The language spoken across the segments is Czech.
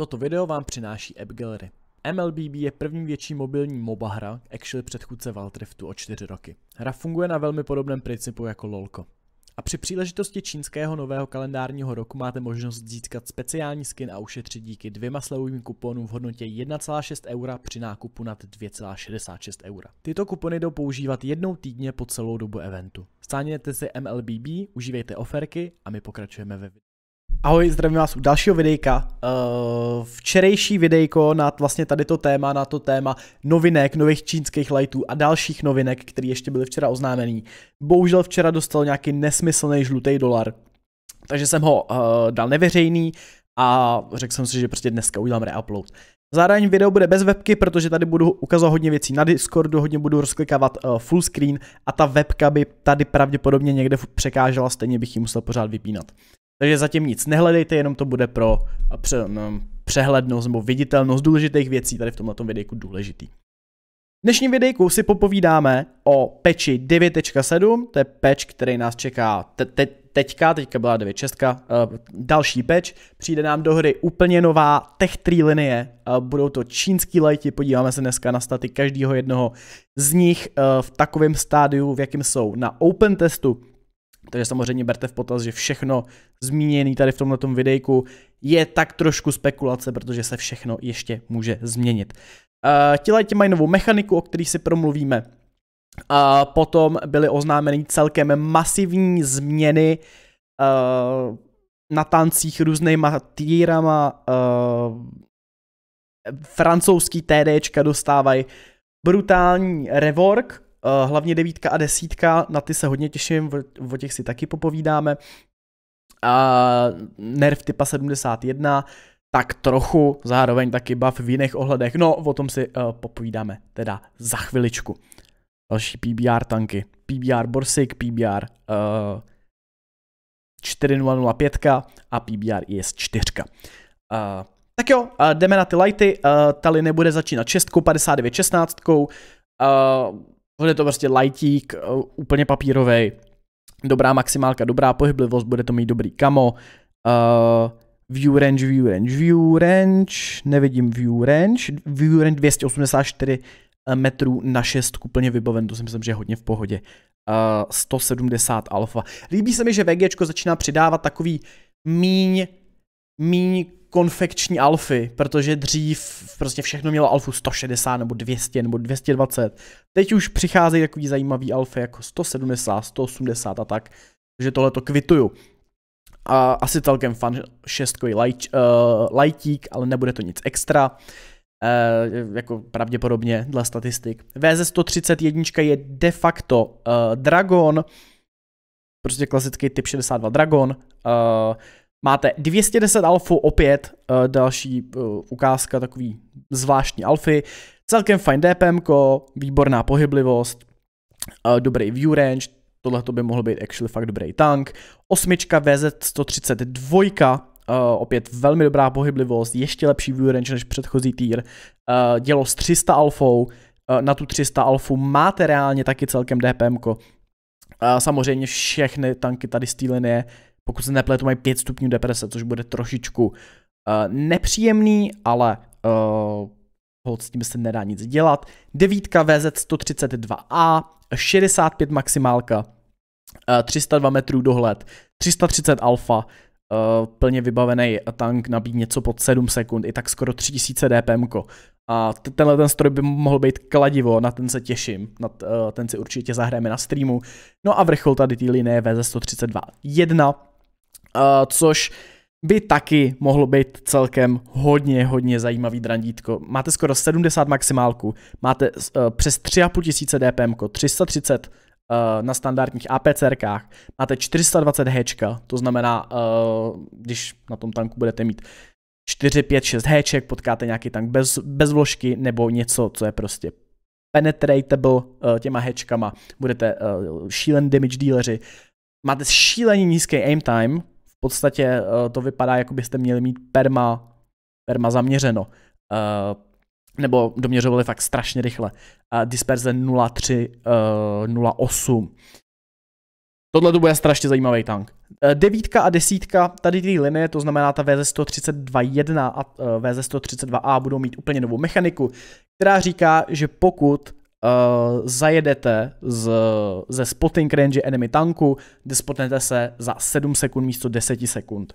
Toto video vám přináší App Gallery. MLBB je první větší mobilní MOBA hra, actually předchůdce Valtriftu o 4 roky. Hra funguje na velmi podobném principu jako LoLko. A při příležitosti čínského nového kalendárního roku máte možnost získat speciální skin a ušetřit díky dvěma slevovým kuponům v hodnotě 1,6 eura při nákupu nad 2,66 eura. Tyto kupony jdou používat jednou týdně po celou dobu eventu. Stáněte si MLBB, užívejte oferky a my pokračujeme ve videu. Ahoj, zdravím vás u dalšího videjka. Eh, včerejší videjko na vlastně tady to téma, na to téma novinek, nových čínských lightů a dalších novinek, které ještě byly včera oznámený. Bohužel včera dostal nějaký nesmyslný žlutý dolar, takže jsem ho eh, dal neveřejný a řekl jsem si, že prostě dneska udělám reupload. Zároveň video bude bez webky, protože tady budu ukazovat hodně věcí na Discordu, hodně budu rozklikávat eh, full screen a ta webka by tady pravděpodobně někde překážela, stejně bych ji musel pořád vypínat. Takže zatím nic nehledejte, jenom to bude pro pře, no, přehlednost nebo viditelnost důležitých věcí tady v tomto videjku důležitý. V dnešním videjku si popovídáme o peči 9.7, to je peč, který nás čeká te- te- teďka, teďka byla 9.6, uh, eh, další peč, přijde nám do hry úplně nová tech tree linie, uh, budou to čínský lajti, podíváme se dneska na staty každého jednoho z nich uh, v takovém stádiu, v jakém jsou na open testu, takže samozřejmě berte v potaz, že všechno zmíněné tady v tomto videjku je tak trošku spekulace, protože se všechno ještě může změnit. Uh, eh, lajti mají novou mechaniku, o který si promluvíme. A uh, potom byly oznámeny celkem masivní změny uh, na tancích různýma týrama. Uh, francouzský TDčka dostávají brutální rework, Eh, hlavně devítka a desítka, na ty se hodně těším, o těch si taky popovídáme. A nerv typa 71, tak trochu, zároveň taky bav v jiných ohledech. No, o tom si uh, popovídáme teda za chviličku. Další PBR tanky. PBR Borsik, PBR uh, 4005 a PBR IS 4. Uh, eh, tak jo, uh, jdeme na ty lighty. Uh, Tali nebude začínat šestkou, 59 šestnáctkou. Uh, bude to prostě lightík, eh, úplně papírový, dobrá maximálka, dobrá pohyblivost, bude to mít dobrý kamo, uh, view range, view range, view range, nevidím view range, view range 284 eh, metrů na 6 úplně vybaven, to si myslím, že je hodně v pohodě. Uh, 170 alfa. Líbí se mi, že VG začíná přidávat takový míň, míň konfekční alfy, protože dřív prostě všechno mělo alfu 160 nebo 200 nebo 220. Teď už přicházejí takový zajímavý alfy jako 170, 180 a tak, že tohle to kvituju. A asi celkem fan šestkový light, uh, eh, lightík, ale nebude to nic extra. Uh, jako pravděpodobně dle statistik. VZ131 je de facto uh, Dragon, prostě klasický typ 62 Dragon, uh, Máte 210 alfu, opět uh, další uh, ukázka, takový zvláštní alfy. Celkem fajn DPM, výborná pohyblivost, uh, dobrý view range, tohle to by mohl být actually fakt dobrý tank. Osmička VZ132, uh, opět velmi dobrá pohyblivost, ještě lepší view range než předchozí týr Uh, dělo s 300 alfou, uh, na tu 300 alfu máte reálně taky celkem DPM. -ko. Uh, samozřejmě všechny tanky tady z té linie uh, pokud se nepletu, mají 5 stupňů deprese, což bude trošičku uh, nepříjemný, ale uh, eh, hod s tím se nedá nic dělat. 9 VZ 132A, 65 maximálka, uh, eh, 302 metrů dohled, 330 alfa, Uh, plně vybavený tank nabíjí něco pod 7 sekund, i tak skoro 3000 dpm. -ko. A tenhle ten stroj by mohl být kladivo, na ten se těším, na ten si určitě zahrajeme na streamu. No a vrchol tady té linie je VZ132.1, Eh, což by taky mohlo být celkem hodně, hodně zajímavý drandítko. Máte skoro 70 maximálku, máte uh, přes 3,5 tisíce DPM, 330 uh, na standardních APCRkách, máte 420 H, to znamená, uh, když na tom tanku budete mít 4, 5, 6 heček, potkáte nějaký tank bez, bez vložky nebo něco, co je prostě penetratable uh, těma hečkama, budete uh, šílen damage dealeri, máte šíleně nízký aim time, podstatě eh, to vypadá, jako byste měli mít perma, perma zaměřeno. Eh, nebo doměřovali fakt strašně rychle. Eh, disperze 0,3, 0,8. Tohle to bude strašně zajímavý tank. Devítka a desítka, tady ty linie, to znamená ta VZ-132-1 a VZ-132A budou mít úplně novou mechaniku, která říká, že pokud uh, zajedete z, ze spotting range enemy tanku, kde spotnete se za 7 sekund místo 10 sekund.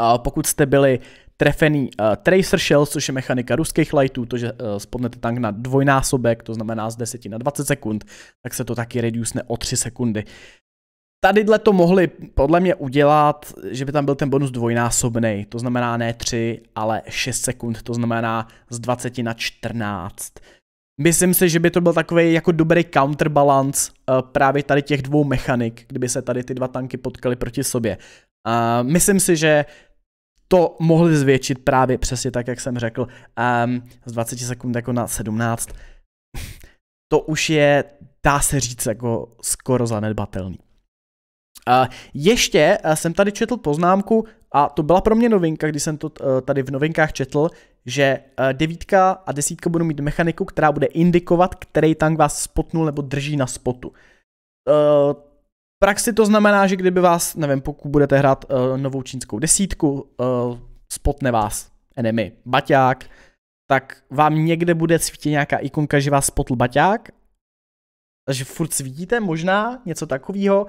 Uh, pokud jste byli trefený uh, Tracer Shell, což je mechanika ruských lightů, to, že uh, eh, spotnete tank na dvojnásobek, to znamená z 10 na 20 sekund, tak se to taky reducne o 3 sekundy. Tady to mohli podle mě udělat, že by tam byl ten bonus dvojnásobný, to znamená ne 3, ale 6 sekund, to znamená z 20 na 14. Myslím si, že by to byl takový jako dobrý counterbalance uh, právě tady těch dvou mechanik, kdyby se tady ty dva tanky potkaly proti sobě. Uh, myslím si, že to mohli zvětšit právě přesně tak, jak jsem řekl, um, z 20 sekund jako na 17. to už je, dá se říct, jako skoro zanedbatelný. Uh, ještě uh, jsem tady četl poznámku, a to byla pro mě novinka, když jsem to uh, tady v novinkách četl, že eh, devítka a desítka budou mít mechaniku, která bude indikovat, který tank vás spotnul nebo drží na spotu. Eh, v praxi to znamená, že kdyby vás, nevím, pokud budete hrát eh, novou čínskou desítku, spotne vás enemy baťák, tak vám někde bude svítit nějaká ikonka, že vás spotl baťák, že furt svítíte možná, něco takového,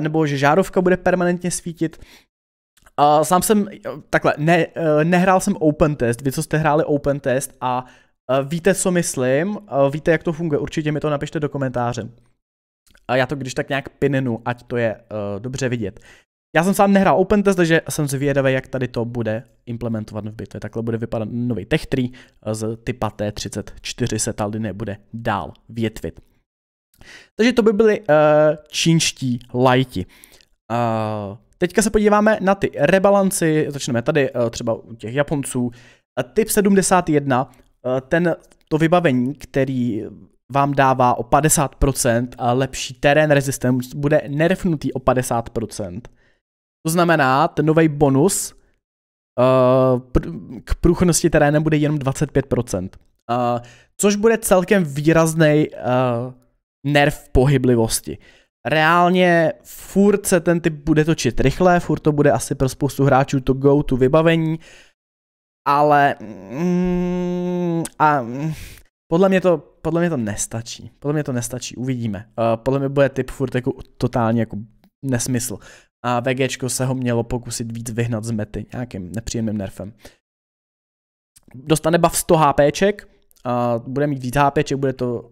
nebo že žárovka bude permanentně svítit, Uh, sám jsem, takhle, ne, uh, nehrál jsem Open Test, vy co jste hráli Open Test a uh, víte, co myslím, uh, víte, jak to funguje, určitě mi to napište do komentáře. A já to když tak nějak pinenu, ať to je uh, dobře vidět. Já jsem sám nehrál Open Test, takže jsem zvědavý, jak tady to bude implementovat v bitvě. Takhle bude vypadat nový tech 3 z typa T34 se tady nebude dál větvit. Takže to by byly uh, čínští lajti. Uh, Teďka se podíváme na ty rebalanci, začneme tady eh, třeba u těch Japonců. Eh, typ 71, eh, ten to vybavení, který vám dává o 50% a lepší terén resistance bude nerefnutý o 50%. To znamená, ten nový bonus k průchodnosti terénem bude jenom 25%. Uh, což bude celkem výrazný uh, nerv pohyblivosti reálně furt se ten typ bude točit rychle, furt to bude asi pro spoustu hráčů to go, tu vybavení, ale mm, a mm, podle mě, to, podle mě to nestačí. Podle mě to nestačí, uvidíme. Uh, podle mě bude typ furt jako totálně jako nesmysl. A VGčko se ho mělo pokusit víc vyhnat z mety nějakým nepříjemným nerfem. Dostane buff 100 HPček, uh, bude mít víc HPček, bude to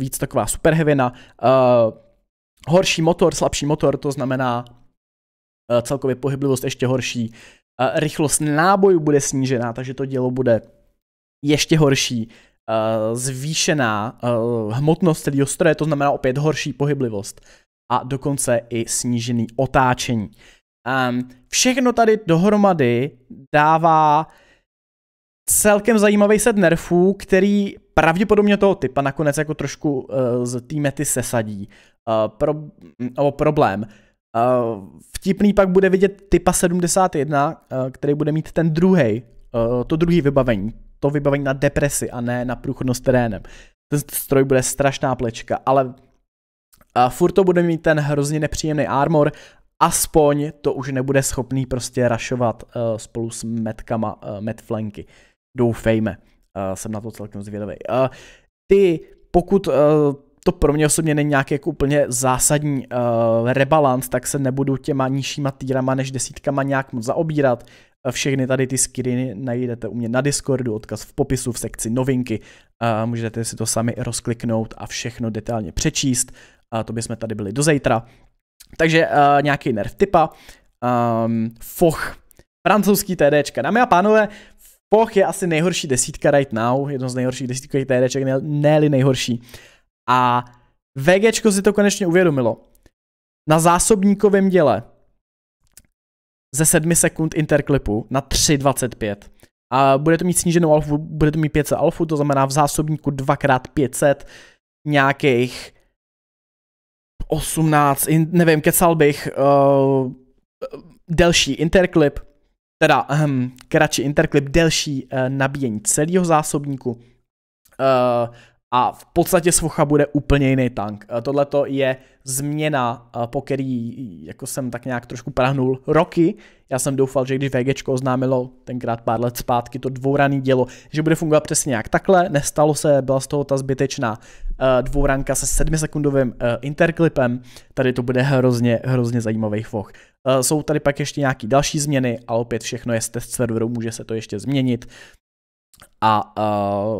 víc taková superhevina. Uh, horší motor, slabší motor, to znamená eh, celkově pohyblivost ještě horší. Eh, rychlost nábojů bude snížená, takže to dělo bude ještě horší. Eh, zvýšená hmotnost celého stroje, to znamená opět horší pohyblivost a dokonce i snížený otáčení. Ehm, všechno tady dohromady dává celkem zajímavý set nerfů, který pravděpodobně toho typa nakonec jako trošku z týmety sesadí. Eh, pro, mm, o problém. Eh, vtipný pak bude vidět typa 71, eh, který bude mít ten druhý, to druhý vybavení, to vybavení na depresi a ne na průchodnost terénem. Ten stroj bude strašná plečka, ale furt to bude mít ten hrozně nepříjemný armor, aspoň to už nebude schopný prostě rašovat spolu s metkama, metflanky. Doufejme, jsem na to celkem zvědavý. Ty, pokud to pro mě osobně není nějaký jako úplně zásadní uh, rebalans, tak se nebudu těma nižšíma týrama než desítkama nějak moc zaobírat. Eh, všechny tady ty skiny najdete u mě na Discordu, odkaz v popisu v sekci novinky. Uh, můžete si to sami rozkliknout a všechno detailně přečíst. Uh, to bychom tady byli do zítra. Takže uh, nějaký nerv typa. Um, foch. Francouzský TDčka. Dámy a pánové, Foch je asi nejhorší desítka right now, jedno z nejhorších desítkových TDček, ne-li nejhorší. Uh, a VGčko si to konečně uvědomilo. Na zásobníkovém děle ze 7 sekund interklipu na 3,25. A bude to mít sníženou alfu, bude to mít 500 alfu, to znamená v zásobníku 2x500 nějakých 18, in, nevím, kecal bych, uh, delší interklip, teda um, kratší interklip, delší uh, nabíjení celého zásobníku, uh, a v podstatě Svocha bude úplně jiný tank. Eh, Tohle je změna, eh, po který jako jsem tak nějak trošku prahnul roky. Já jsem doufal, že když VG oznámilo tenkrát pár let zpátky to dvouraný dělo, že bude fungovat přesně nějak takhle. Nestalo se, byla z toho ta zbytečná eh, dvouranka se sedmisekundovým interklipem. Tady to bude hrozně, hrozně zajímavý foch. Jsou tady pak ještě nějaké další změny, ale opět všechno je z test serveru, může se to ještě změnit a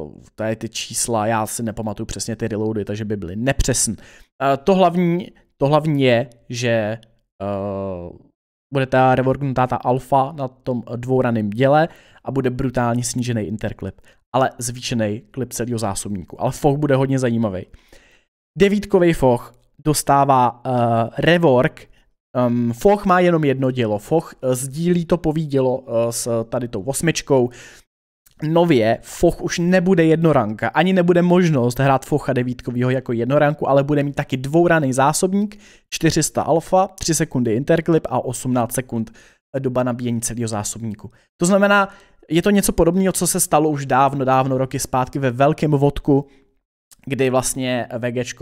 uh, eh, tady ty čísla, já si nepamatuju přesně ty reloady, takže by byly nepřesný. Uh, to, hlavní, to hlavní je, že uh, bude ta reworknutá ta alfa na tom dvouraném děle a bude brutálně snížený interklip, ale zvýšený klip celého zásobníku. Ale foch bude hodně zajímavý. Devítkový foch dostává uh, rework. Um, foch má jenom jedno dělo. Foch uh, sdílí to povídělo uh, s tady tou osmičkou nově Foch už nebude jednoranka, ani nebude možnost hrát Focha devítkovýho jako jednoranku, ale bude mít taky dvouraný zásobník, 400 alfa, 3 sekundy interklip a 18 sekund doba nabíjení celého zásobníku. To znamená, je to něco podobného, co se stalo už dávno, dávno roky zpátky ve velkém vodku, kdy vlastně VG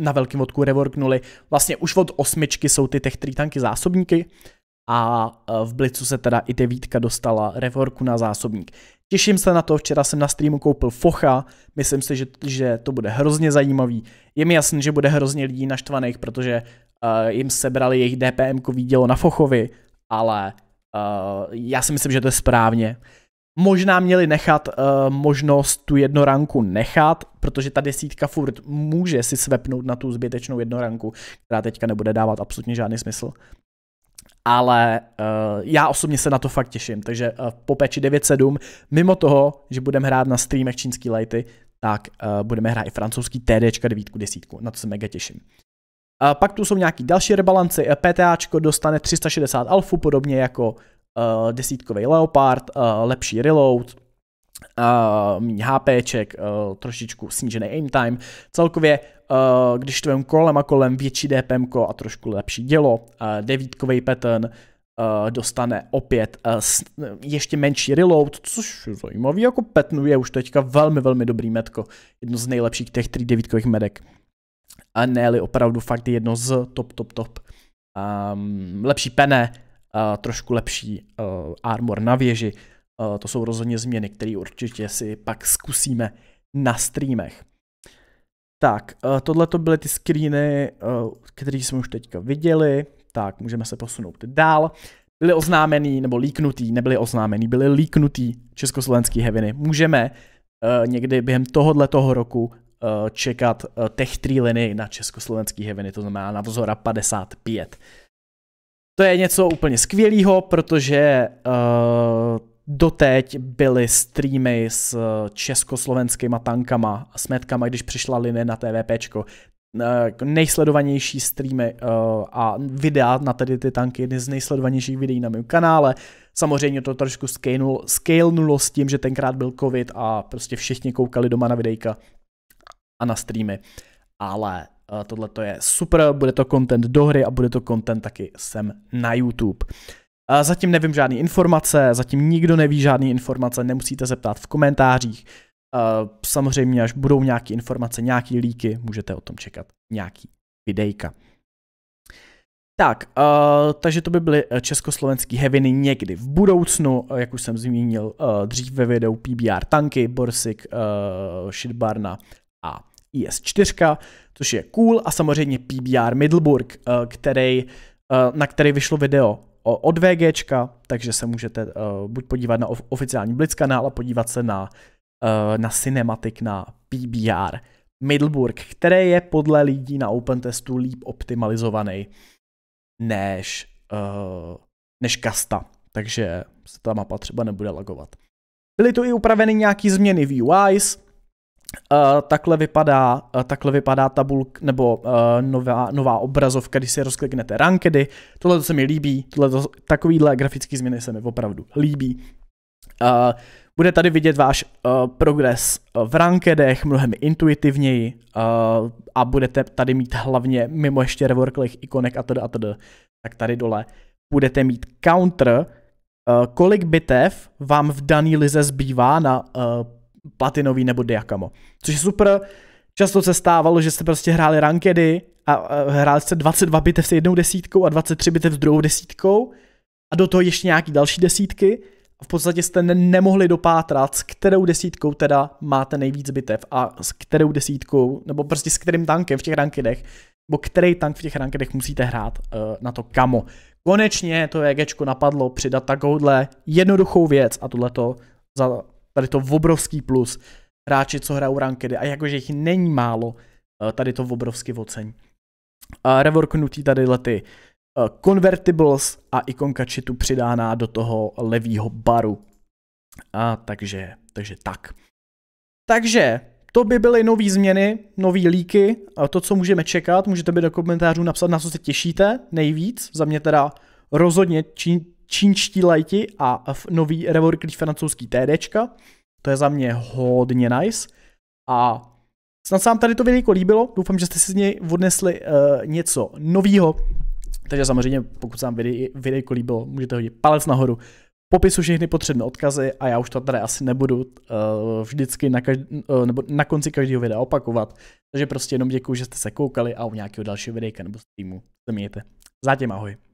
na velkém vodku reworknuli. Vlastně už od osmičky jsou ty tech 3 tanky zásobníky, a e, v Blicu se teda i devítka dostala revorku na zásobník. Těším se na to, včera jsem na streamu koupil Focha, myslím si, že, že to bude hrozně zajímavý. Je mi jasné, že bude hrozně lidí naštvaných, protože uh, jim sebrali jejich dpm dílo na Fochovi, ale uh, já si myslím, že to je správně. Možná měli nechat uh, možnost tu jednoranku nechat, protože ta desítka furt může si svepnout na tu zbytečnou jednoranku, která teďka nebude dávat absolutně žádný smysl ale uh, já osobně se na to fakt těším, takže uh, po peči 9.7, mimo toho, že budeme hrát na streamech čínský lighty, tak uh, budeme hrát i francouzský TDčka 9 10, na to se mega těším. Uh, pak tu jsou nějaký další rebalanci, PTAčko dostane 360 alfu, podobně jako uh, desítkový Leopard, uh, lepší reload, uh, mm, HPček, e, trošičku snížený aim time. Celkově, e, když to kolem a kolem větší DPM a trošku lepší dělo, devítkový pattern, e, dostane opět ještě menší reload, což je zajímavý, jako Petnu je už teďka velmi, velmi dobrý metko, jedno z nejlepších těch 3 devítkových medek. A ne opravdu fakt jedno z top, top, top. Um, lepší pene, uh, trošku lepší uh, armor na věži, Eh, to jsou rozhodně změny, které určitě si pak zkusíme na streamech. Tak, eh, tohle to byly ty screeny, eh, které jsme už teďka viděli, tak můžeme se posunout dál. Byly oznámený, nebo líknutý, nebyly oznámený, byly líknutý československý heviny. Můžeme někdy během tohohle toho roku čekat tech liny na československý heviny, to znamená na vzora 55. To je něco úplně skvělého, protože uh, doteď byly streamy s eh, československýma tankama a smetkama, když přišla linie na TVP eh, jako Nejsledovanější streamy eh, a videa na tedy ty tanky, jedny z nejsledovanějších videí na mém kanále. Samozřejmě to trošku scale nulo s tím, že tenkrát byl covid a prostě všichni koukali doma na videjka a na streamy. Ale tohle to je super, bude to content do hry a bude to content taky sem na YouTube. Zatím nevím žádné informace, zatím nikdo neví žádné informace, nemusíte se ptát v komentářích. Samozřejmě, až budou nějaké informace, nějaké líky, můžete o tom čekat nějaký videjka. Tak, takže to by byly e, československý heviny někdy v budoucnu, e, jak už jsem zmínil e, dřív ve videu PBR tanky, Borsig, Shitbarna a IS-4, což je cool a samozřejmě PBR Middleburg, který, na který vyšlo video od VGčka, takže se můžete uh, buď podívat na oficiální Blitz kanál a podívat se na, uh, na cinematic na PBR Middleburg, který je podle lidí na open testu líp optimalizovaný než, uh, než Kasta, takže se ta mapa třeba nebude lagovat. Byly tu i upraveny nějaký změny v UIs, Uh, takhle vypadá, uh, takhle vypadá tabulk nebo uh, nová, nová obrazovka, když si rozkliknete rankedy. Tohle se mi líbí, tohleto, takovýhle grafický změny se mi opravdu líbí. Uh, bude tady vidět váš uh, progres v rankedech mnohem intuitivněji uh, a budete tady mít hlavně mimo ještě reworklich ikonek a a tak tady dole budete mít counter, uh, kolik bitev vám v daný lize zbývá na uh, platinový nebo diakamo. Což je super, často se stávalo, že jste prostě hráli rankedy a, hráli jste 22 bitev s jednou desítkou a 23 bitev s druhou desítkou a do toho ještě nějaký další desítky a v podstatě jste ne- nemohli dopátrat, s kterou desítkou teda máte nejvíc bitev a s kterou desítkou, nebo prostě s kterým tankem v těch rankedech, nebo který tank v těch rankedech musíte hrát uh, na to kamo. Konečně to EGčko napadlo přidat takovouhle jednoduchou věc a tohleto za tady to obrovský plus. Hráči, co hrajou rankedy, a jakože jich není málo, eh, tady to obrovský ocení. A revorknutí tady lety eh, convertibles a ikonka tu přidána do toho levýho baru. A takže, takže tak. Takže to by byly nové změny, nové líky, to, co můžeme čekat, můžete by do komentářů napsat, na co se těšíte nejvíc. Za mě teda rozhodně, čínští lajti a nový revorklý francouzský TDčka. To je za mě hodně nice. A snad se vám tady to video líbilo, doufám, že jste si z něj odnesli uh, něco novýho. Takže samozřejmě, pokud se vám video líbilo, můžete hodit palec nahoru. Popisu všechny potřebné odkazy a já už to tady asi nebudu uh, vždycky na, každ- uh, eh, nebo na konci každého videa opakovat. Takže prostě jenom děkuji, že jste se koukali a u nějakého dalšího videa nebo streamu se mějte. Zatím ahoj.